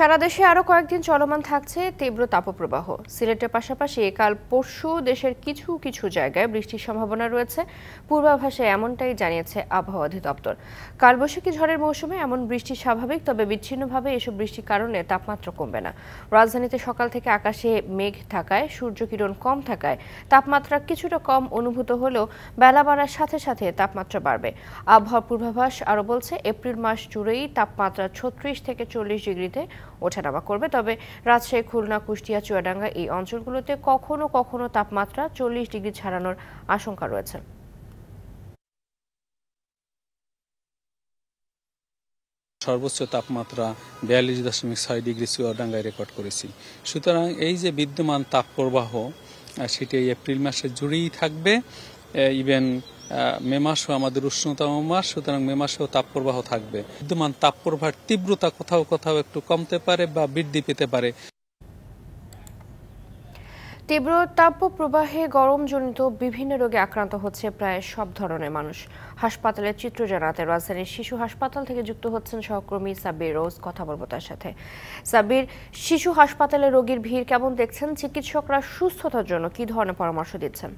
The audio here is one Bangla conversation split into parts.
সারা দেশে আরও কয়েকদিন চলমান থাকছে তীব্র তাপপ্রবাহ সিলেটের পাশাপাশি কাল পরশু দেশের কিছু কিছু জায়গায় বৃষ্টির সম্ভাবনা রয়েছে পূর্বাভাসে এমনটাই জানিয়েছে আবহাওয়া অধিদপ্তর কালবৈশাখী ঝড়ের মৌসুমে এমন বৃষ্টি স্বাভাবিক তবে বিচ্ছিন্নভাবে এসব বৃষ্টির কারণে তাপমাত্রা কমবে না রাজধানীতে সকাল থেকে আকাশে মেঘ থাকায় সূর্যকিরণ কম থাকায় তাপমাত্রা কিছুটা কম অনুভূত হলেও বেলা বাড়ার সাথে সাথে তাপমাত্রা বাড়বে আবহাওয়া পূর্বাভাস আরও বলছে এপ্রিল মাস জুড়েই তাপমাত্রা ছত্রিশ থেকে চল্লিশ ডিগ্রিতে ওঠানামা করবে তবে রাজশাহী খুলনা কুষ্টিয়া চুয়াডাঙ্গা এই অঞ্চলগুলোতে কখনো কখনো তাপমাত্রা চল্লিশ ডিগ্রি ছাড়ানোর আশঙ্কা রয়েছে সর্বোচ্চ তাপমাত্রা বিয়াল্লিশ দশমিক ছয় ডিগ্রি চুয়াডাঙ্গায় রেকর্ড করেছি সুতরাং এই যে বিদ্যমান তাপপ্রবাহ সেটি এপ্রিল মাসে জুড়েই থাকবে ইভেন মে মাসও আমাদের উষ্ণতম মাস সুতরাং মে মাসেও তাপপ্রবাহ থাকবে বিদ্যমান তাপপ্রবাহের তীব্রতা কোথাও কোথাও একটু কমতে পারে বা বৃদ্ধি পেতে পারে তীব্র তাপ প্রবাহে গরমজনিত বিভিন্ন রোগে আক্রান্ত হচ্ছে প্রায় সব ধরনের মানুষ হাসপাতালের চিত্র জানাতে রাজধানীর শিশু হাসপাতাল থেকে যুক্ত হচ্ছেন সহকর্মী সাব্বির রোজ কথা বলব তার সাথে সাব্বির শিশু হাসপাতালে রোগীর ভিড় কেমন দেখছেন চিকিৎসকরা সুস্থতার জন্য কি ধরনের পরামর্শ দিচ্ছেন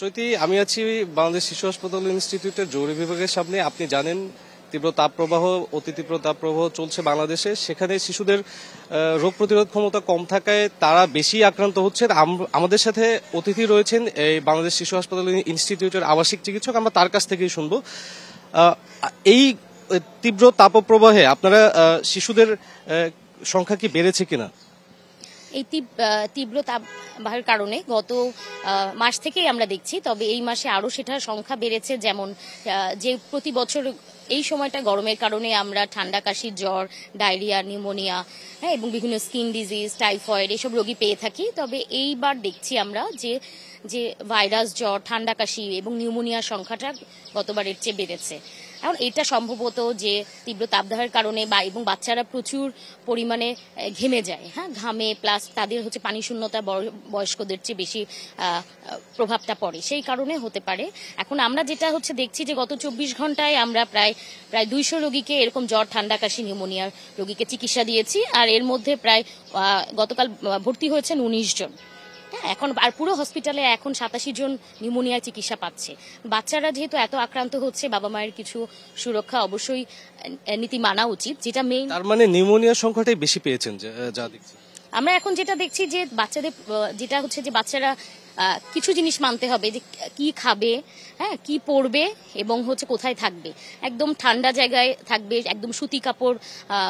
চৈতি আমি আছি বাংলাদেশ শিশু হাসপাতাল ইনস্টিটিউটের জরুরি বিভাগের সামনে আপনি জানেন তীব্র তাপপ্রবাহ অতি তীব্র তাপপ্রবাহ চলছে বাংলাদেশে সেখানে শিশুদের রোগ প্রতিরোধ ক্ষমতা কম থাকায় তারা বেশি আক্রান্ত হচ্ছে আমাদের সাথে অতিথি রয়েছেন এই বাংলাদেশ শিশু হাসপাতাল ইনস্টিটিউটের আবাসিক চিকিৎসক আমরা তার কাছ থেকেই শুনবো এই তীব্র তাপপ্রবাহে আপনারা শিশুদের সংখ্যা কি বেড়েছে কিনা এই তীব্র তাপমার কারণে গত মাস থেকেই আমরা দেখছি তবে এই মাসে আরও সেটার সংখ্যা বেড়েছে যেমন যে প্রতি বছর এই সময়টা গরমের কারণে আমরা ঠান্ডা কাশি জ্বর ডায়রিয়া নিউমোনিয়া হ্যাঁ এবং বিভিন্ন স্কিন ডিজিজ টাইফয়েড এসব রোগী পেয়ে থাকি তবে এইবার দেখছি আমরা যে যে ভাইরাস জ্বর ঠান্ডা কাশি এবং নিউমোনিয়ার সংখ্যাটা গতবারের চেয়ে বেড়েছে এখন এটা সম্ভবত যে তীব্র তাপদাহের কারণে বা এবং বাচ্চারা প্রচুর পরিমাণে ঘেমে যায় হ্যাঁ ঘামে প্লাস তাদের হচ্ছে পানি শূন্যতা বয়স্কদের চেয়ে বেশি প্রভাবটা পড়ে সেই কারণে হতে পারে এখন আমরা যেটা হচ্ছে দেখছি যে গত চব্বিশ ঘন্টায় আমরা প্রায় প্রায় দুইশো রোগীকে এরকম জ্বর ঠান্ডা কাশি নিউমোনিয়ার রোগীকে চিকিৎসা দিয়েছি আর এর মধ্যে প্রায় গতকাল ভর্তি হয়েছেন উনিশ জন হ্যাঁ, এখন আর পুরো হসপিটালে এখন সাতাশি জন নিউমোনিয়ার চিকিৎসা পাচ্ছে বাচ্চারা যেহেতু এত আক্রান্ত হচ্ছে বাবা মায়ের কিছু সুরক্ষা অবশ্যই নীতি মানা উচিত যেটা মেইন তার মানে নিউমোনিয়ার সংখ্যাটাই বেশি পেয়েছেন যা দেখছি আমরা এখন যেটা দেখছি যে বাচ্চাদের যেটা হচ্ছে যে বাচ্চারা কিছু জিনিস মানতে হবে যে কি খাবে হ্যাঁ কি পরবে এবং হচ্ছে কোথায় থাকবে একদম ঠান্ডা জায়গায় থাকবে একদম সুতি কাপড়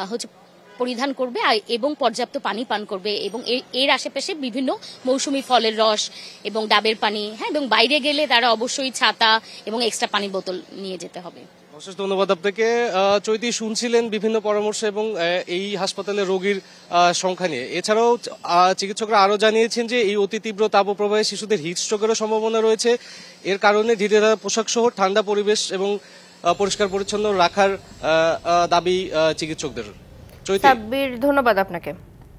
হচ্ছে পরিধান করবে এবং পর্যাপ্ত পানি পান করবে এবং এর আশেপাশে বিভিন্ন মৌসুমি ফলের রস এবং ডাবের পানি হ্যাঁ এবং বাইরে গেলে তারা অবশ্যই ছাতা এবং এক্সট্রা পানি বোতল নিয়ে যেতে হবে অশেষ ধন্যবাদ আপনাকে চৈতি শুনছিলেন বিভিন্ন পরামর্শ এবং এই হাসপাতালে রোগীর সংখ্যা নিয়ে এছাড়াও চিকিৎসকরা আরও জানিয়েছেন যে এই অতি তীব্র তাপপ্রবাহে শিশুদের হিটস্ট্রোকেরও সম্ভাবনা রয়েছে এর কারণে ধীরে পোশাক সহ ঠান্ডা পরিবেশ এবং পরিষ্কার পরিচ্ছন্ন রাখার দাবি চিকিৎসকদের সাব্বির ধন্যবাদ আপনাকে